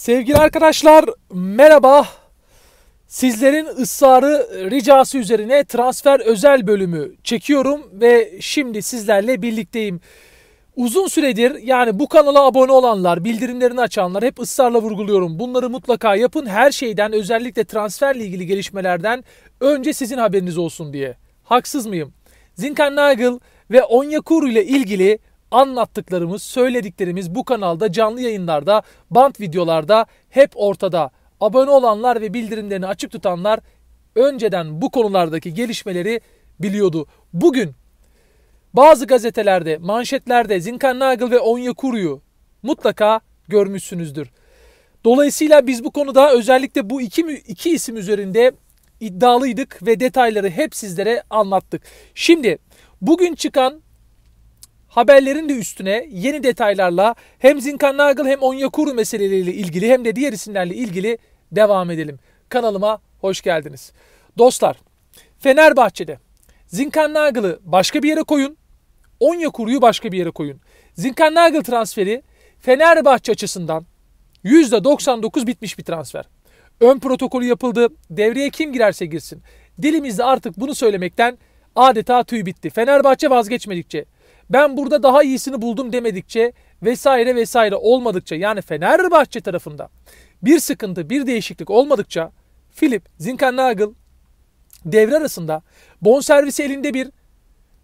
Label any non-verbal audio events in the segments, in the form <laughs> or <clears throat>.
Sevgili arkadaşlar merhaba. Sizlerin ısrarı ricası üzerine transfer özel bölümü çekiyorum ve şimdi sizlerle birlikteyim. Uzun süredir yani bu kanala abone olanlar, bildirimlerini açanlar hep ısrarla vurguluyorum. Bunları mutlaka yapın. Her şeyden özellikle transferle ilgili gelişmelerden önce sizin haberiniz olsun diye. Haksız mıyım? Zinkan Nagel ve Onyekuru ile ilgili anlattıklarımız, söylediklerimiz bu kanalda canlı yayınlarda, bant videolarda hep ortada. Abone olanlar ve bildirimlerini açık tutanlar önceden bu konulardaki gelişmeleri biliyordu. Bugün bazı gazetelerde, manşetlerde Zinkernagel ve Onyekuru'yu mutlaka görmüşsünüzdür. Dolayısıyla biz bu konuda özellikle bu iki, iki isim üzerinde iddialıydık ve detayları hep sizlere anlattık. Şimdi bugün çıkan haberlerin de üstüne yeni detaylarla hem Zinkan Nagel hem Onyekuru meseleleriyle ilgili hem de diğer isimlerle ilgili devam edelim. Kanalıma hoş geldiniz. Dostlar Fenerbahçe'de Zinkan Nagel'ı başka bir yere koyun. Onyekuru'yu başka bir yere koyun. Zinkan Nagel transferi Fenerbahçe açısından %99 bitmiş bir transfer. Ön protokolü yapıldı. Devreye kim girerse girsin. Dilimizde artık bunu söylemekten adeta tüy bitti. Fenerbahçe vazgeçmedikçe, ben burada daha iyisini buldum demedikçe vesaire vesaire olmadıkça yani Fenerbahçe tarafında bir sıkıntı bir değişiklik olmadıkça Philip Zinkernagel devre arasında bonservisi elinde bir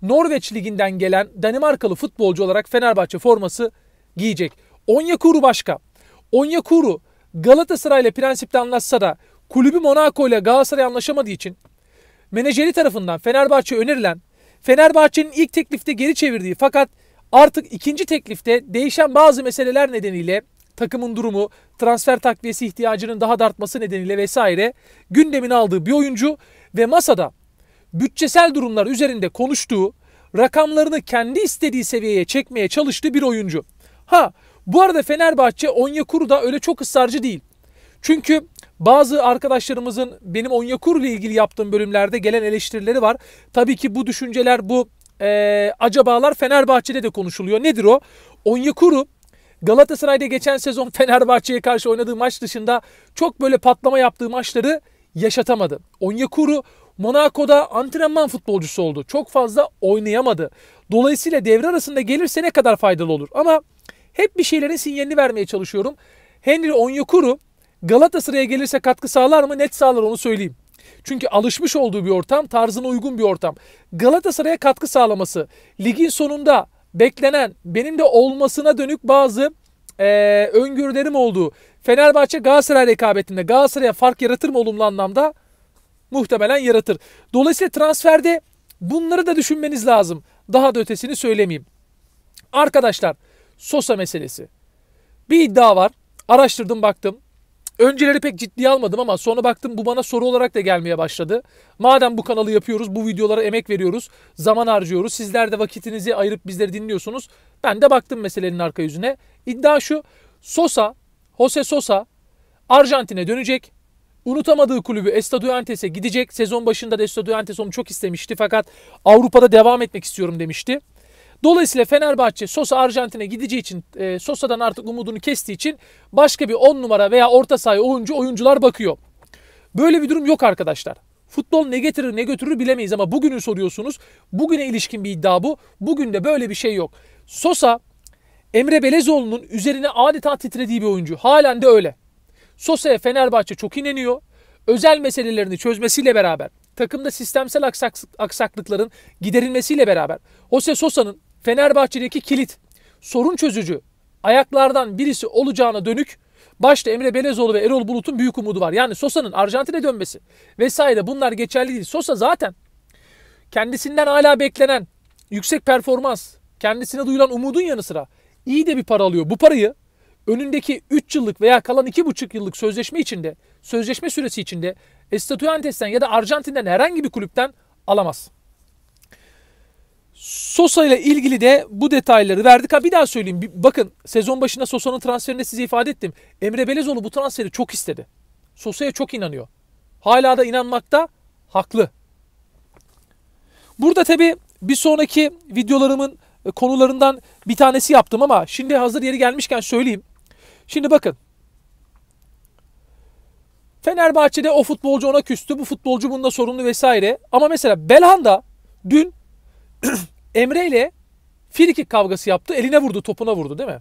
Norveç liginden gelen Danimarkalı futbolcu olarak Fenerbahçe forması giyecek. Onyekuru başka. Onyekuru Galatasaray ile prensipte anlaşsa da kulübü Monaco ile Galatasaray anlaşamadığı için menajeri tarafından Fenerbahçe önerilen Fenerbahçe'nin ilk teklifte geri çevirdiği fakat artık ikinci teklifte değişen bazı meseleler nedeniyle takımın durumu, transfer takviyesi ihtiyacının daha da artması nedeniyle vesaire gündemini aldığı bir oyuncu ve masada bütçesel durumlar üzerinde konuştuğu, rakamlarını kendi istediği seviyeye çekmeye çalıştığı bir oyuncu. Ha bu arada Fenerbahçe Onyekuru da öyle çok ısrarcı değil. Çünkü bazı arkadaşlarımızın benim Onyakur ile ilgili yaptığım bölümlerde gelen eleştirileri var. Tabii ki bu düşünceler bu e, acabalar Fenerbahçe'de de konuşuluyor. Nedir o? Onyekuru Galatasaray'da geçen sezon <laughs> Fenerbahçe'ye karşı oynadığı maç dışında çok böyle patlama yaptığı maçları yaşatamadı. Onyekuru Monaco'da antrenman futbolcusu oldu. Çok fazla oynayamadı. Dolayısıyla devre arasında gelirse ne kadar faydalı olur. Ama hep bir şeylerin sinyalini vermeye çalışıyorum. Henry Onyekuru Galatasaray'a gelirse katkı sağlar mı? Net sağlar onu söyleyeyim. Çünkü alışmış olduğu bir ortam, tarzına uygun bir ortam. Galatasaray'a katkı sağlaması, ligin sonunda beklenen, benim de olmasına dönük bazı e, öngörülerim olduğu Fenerbahçe Galatasaray rekabetinde Galatasaray'a fark yaratır mı olumlu anlamda? Muhtemelen yaratır. Dolayısıyla transferde bunları da düşünmeniz lazım. Daha da ötesini söylemeyeyim. Arkadaşlar Sosa meselesi. Bir iddia var. Araştırdım baktım. Önceleri pek ciddiye almadım ama sonra baktım bu bana soru olarak da gelmeye başladı. Madem bu kanalı yapıyoruz, bu videolara emek veriyoruz, zaman harcıyoruz. Sizler de vakitinizi ayırıp bizleri dinliyorsunuz. Ben de baktım meselenin arka yüzüne. İddia şu, Sosa, Jose Sosa Arjantin'e dönecek. Unutamadığı kulübü Estudiantes'e gidecek. Sezon başında da Estudiantes onu çok istemişti fakat Avrupa'da devam etmek istiyorum demişti. Dolayısıyla Fenerbahçe Sosa Arjantin'e gideceği için e, Sosa'dan artık umudunu kestiği için başka bir 10 numara veya orta sahaya oyuncu oyuncular bakıyor. Böyle bir durum yok arkadaşlar. Futbol ne getirir ne götürür bilemeyiz ama bugünü soruyorsunuz. Bugüne ilişkin bir iddia bu. Bugün de böyle bir şey yok. Sosa Emre Belezoğlu'nun üzerine adeta titrediği bir oyuncu. Halen de öyle. Sosa'ya Fenerbahçe çok ineniyor. Özel meselelerini çözmesiyle beraber takımda sistemsel aksaklıkların giderilmesiyle beraber Jose Sosa'nın Fenerbahçe'deki kilit, sorun çözücü ayaklardan birisi olacağına dönük başta Emre Belezoğlu ve Erol Bulut'un büyük umudu var. Yani Sosa'nın Arjantin'e dönmesi vesaire bunlar geçerli değil. Sosa zaten kendisinden hala beklenen yüksek performans, kendisine duyulan umudun yanı sıra iyi de bir para alıyor. Bu parayı önündeki 3 yıllık veya kalan 2,5 yıllık sözleşme içinde, sözleşme süresi içinde Estudiantes'ten ya da Arjantin'den herhangi bir kulüpten alamaz. Sosa ile ilgili de bu detayları verdik. Ha bir daha söyleyeyim. Bir, bakın sezon başında Sosa'nın transferinde size ifade ettim. Emre Belezoğlu bu transferi çok istedi. Sosa'ya çok inanıyor. Hala da inanmakta haklı. Burada tabi bir sonraki videolarımın e, konularından bir tanesi yaptım ama şimdi hazır yeri gelmişken söyleyeyim. Şimdi bakın. Fenerbahçe'de o futbolcu ona küstü, bu futbolcu bunda sorunlu vesaire. Ama mesela Belhanda dün <clears throat> Emre ile frikik kavgası yaptı. Eline vurdu, topuna vurdu değil mi?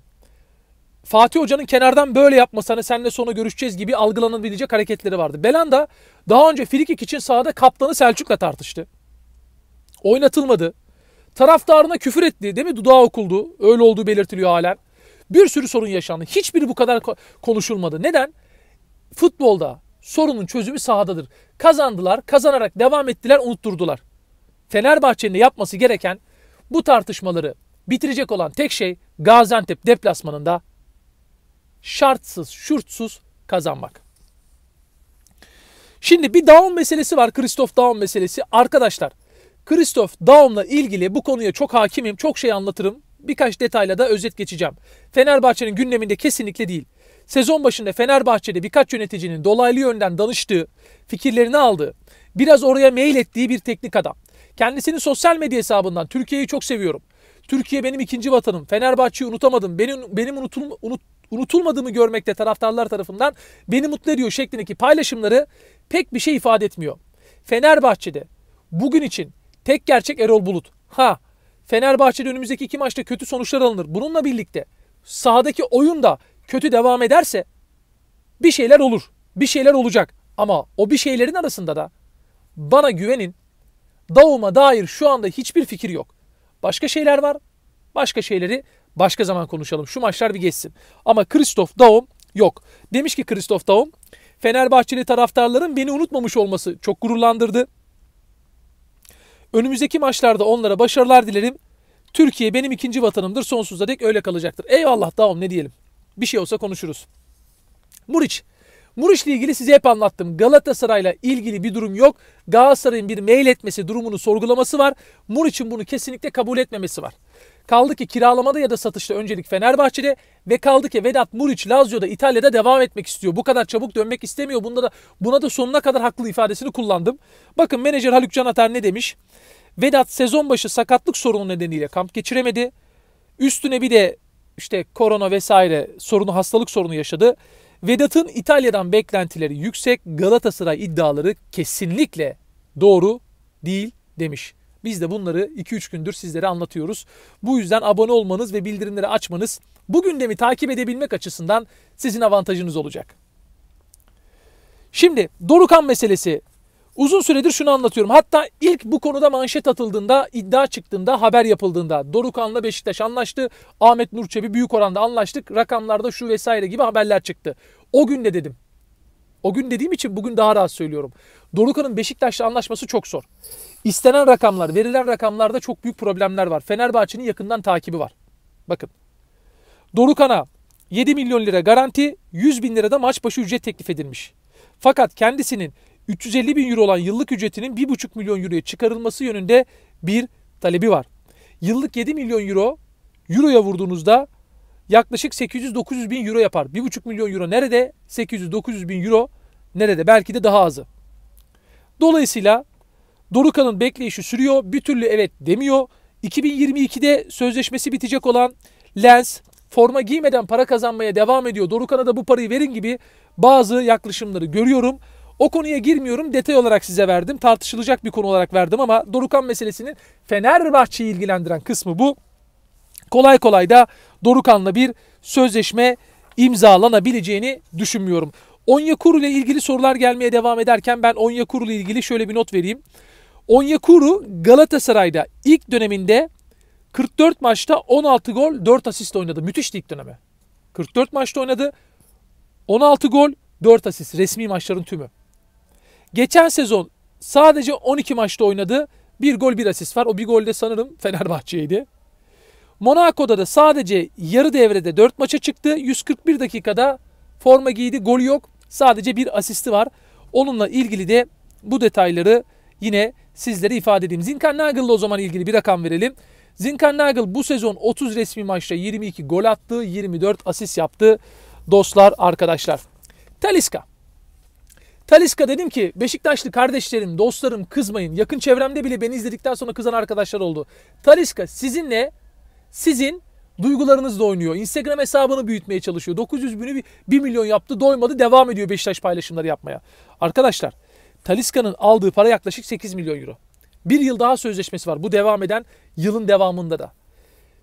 Fatih Hoca'nın kenardan böyle yapması hani senle sonra görüşeceğiz gibi algılanabilecek hareketleri vardı. Belanda daha önce frikik için sahada kaptanı Selçuk'la tartıştı. Oynatılmadı. Taraftarına küfür etti değil mi? Dudağı okuldu. Öyle olduğu belirtiliyor halen. Bir sürü sorun yaşandı. Hiçbiri bu kadar konuşulmadı. Neden? Futbolda sorunun çözümü sahadadır. Kazandılar, kazanarak devam ettiler, unutturdular. Fenerbahçe'nin yapması gereken bu tartışmaları bitirecek olan tek şey Gaziantep deplasmanında şartsız, şurtsuz kazanmak. Şimdi bir Daum meselesi var. Christoph Daum meselesi. Arkadaşlar Christoph Daum'la ilgili bu konuya çok hakimim. Çok şey anlatırım. Birkaç detayla da özet geçeceğim. Fenerbahçe'nin gündeminde kesinlikle değil. Sezon başında Fenerbahçe'de birkaç yöneticinin dolaylı yönden danıştığı, fikirlerini aldığı, biraz oraya mail ettiği bir teknik adam. Kendisinin sosyal medya hesabından Türkiye'yi çok seviyorum. Türkiye benim ikinci vatanım. Fenerbahçe'yi unutamadım. Benim benim unutul, unut, unutulmadığımı görmekte taraftarlar tarafından beni mutlu ediyor şeklindeki paylaşımları pek bir şey ifade etmiyor. Fenerbahçe'de bugün için tek gerçek Erol Bulut. Ha Fenerbahçe'de önümüzdeki iki maçta kötü sonuçlar alınır. Bununla birlikte sahadaki oyun da kötü devam ederse bir şeyler olur. Bir şeyler olacak. Ama o bir şeylerin arasında da bana güvenin Davuma dair şu anda hiçbir fikir yok. Başka şeyler var. Başka şeyleri başka zaman konuşalım. Şu maçlar bir geçsin. Ama Kristof Daum yok. Demiş ki Kristof Daum Fenerbahçeli taraftarların beni unutmamış olması çok gururlandırdı. Önümüzdeki maçlarda onlara başarılar dilerim. Türkiye benim ikinci vatanımdır. Sonsuza dek öyle kalacaktır. Eyvallah Daum ne diyelim. Bir şey olsa konuşuruz. Muriç Muriç ile ilgili size hep anlattım. Galatasaray'la ilgili bir durum yok. Galatasaray'ın bir mail etmesi durumunu sorgulaması var. Muriç'in bunu kesinlikle kabul etmemesi var. Kaldı ki kiralamada ya da satışta öncelik Fenerbahçe'de ve kaldı ki Vedat Muriç Lazio'da İtalya'da devam etmek istiyor. Bu kadar çabuk dönmek istemiyor. Bunda da, buna da sonuna kadar haklı ifadesini kullandım. Bakın menajer Haluk Canatar ne demiş? Vedat sezon başı sakatlık sorunu nedeniyle kamp geçiremedi. Üstüne bir de işte korona vesaire sorunu hastalık sorunu yaşadı. Vedat'ın İtalya'dan beklentileri yüksek, Galatasaray iddiaları kesinlikle doğru değil demiş. Biz de bunları 2-3 gündür sizlere anlatıyoruz. Bu yüzden abone olmanız ve bildirimleri açmanız bu gündemi takip edebilmek açısından sizin avantajınız olacak. Şimdi Dorukan meselesi Uzun süredir şunu anlatıyorum. Hatta ilk bu konuda manşet atıldığında, iddia çıktığında, haber yapıldığında Dorukhan'la Beşiktaş anlaştı. Ahmet Nurçebi büyük oranda anlaştık. Rakamlarda şu vesaire gibi haberler çıktı. O gün de dedim. O gün dediğim için bugün daha rahat söylüyorum. Dorukhan'ın Beşiktaş'la anlaşması çok zor. İstenen rakamlar, verilen rakamlarda çok büyük problemler var. Fenerbahçe'nin yakından takibi var. Bakın. Dorukhan'a 7 milyon lira garanti, 100 bin lira da maç başı ücret teklif edilmiş. Fakat kendisinin 350 bin euro olan yıllık ücretinin 1,5 milyon euroya çıkarılması yönünde bir talebi var. Yıllık 7 milyon euro euroya vurduğunuzda yaklaşık 800-900 bin euro yapar. 1,5 milyon euro nerede? 800-900 bin euro nerede? Belki de daha azı. Dolayısıyla Doruka'nın bekleyişi sürüyor. Bir türlü evet demiyor. 2022'de sözleşmesi bitecek olan Lens forma giymeden para kazanmaya devam ediyor. Dorukan'a da bu parayı verin gibi bazı yaklaşımları görüyorum. O konuya girmiyorum. Detay olarak size verdim. Tartışılacak bir konu olarak verdim ama Dorukan meselesinin Fenerbahçe'yi ilgilendiren kısmı bu. Kolay kolay da Dorukan'la bir sözleşme imzalanabileceğini düşünmüyorum. Onyakuru ile ilgili sorular gelmeye devam ederken ben Onyakuru ile ilgili şöyle bir not vereyim. Onyakuru Galatasaray'da ilk döneminde 44 maçta 16 gol 4 asist oynadı. Müthişti ilk dönemi. 44 maçta oynadı. 16 gol 4 asist resmi maçların tümü. Geçen sezon sadece 12 maçta oynadı. Bir gol bir asist var. O bir golde sanırım Fenerbahçe'ydi. Monaco'da da sadece yarı devrede 4 maça çıktı. 141 dakikada forma giydi. Gol yok. Sadece bir asisti var. Onunla ilgili de bu detayları yine sizlere ifade edeyim. Zinkan Nagel'la o zaman ilgili bir rakam verelim. Zinkan Nagel bu sezon 30 resmi maçta 22 gol attı, 24 asist yaptı. Dostlar, arkadaşlar. Taliska Taliska dedim ki Beşiktaşlı kardeşlerim, dostlarım kızmayın. Yakın çevremde bile beni izledikten sonra kızan arkadaşlar oldu. Taliska sizinle sizin duygularınızla oynuyor. Instagram hesabını büyütmeye çalışıyor. 900 bini 1 milyon yaptı doymadı devam ediyor Beşiktaş paylaşımları yapmaya. Arkadaşlar Taliska'nın aldığı para yaklaşık 8 milyon euro. Bir yıl daha sözleşmesi var bu devam eden yılın devamında da.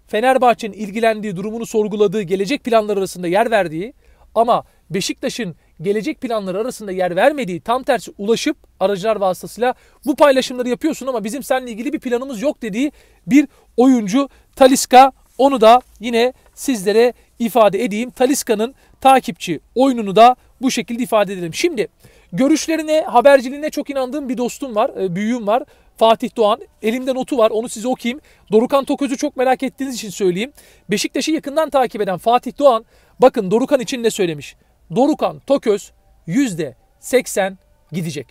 Fenerbahçe'nin ilgilendiği, durumunu sorguladığı, gelecek planlar arasında yer verdiği ama Beşiktaş'ın gelecek planları arasında yer vermediği tam tersi ulaşıp aracılar vasıtasıyla bu paylaşımları yapıyorsun ama bizim seninle ilgili bir planımız yok dediği bir oyuncu Taliska onu da yine sizlere ifade edeyim. Taliska'nın takipçi oyununu da bu şekilde ifade edelim. Şimdi görüşlerine, haberciliğine çok inandığım bir dostum var, e, büyüğüm var. Fatih Doğan. Elimde notu var onu size okuyayım. Dorukan Toköz'ü çok merak ettiğiniz için söyleyeyim. Beşiktaş'ı yakından takip eden Fatih Doğan bakın Dorukan için ne söylemiş. Dorukan Toköz %80 gidecek.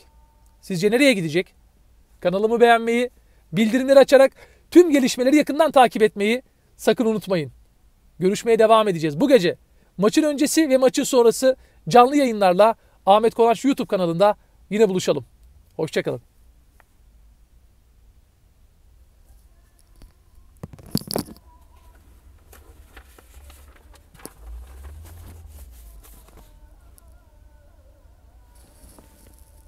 Sizce nereye gidecek? Kanalımı beğenmeyi, bildirimleri açarak tüm gelişmeleri yakından takip etmeyi sakın unutmayın. Görüşmeye devam edeceğiz. Bu gece maçın öncesi ve maçın sonrası canlı yayınlarla Ahmet Kolanç YouTube kanalında yine buluşalım. Hoşçakalın.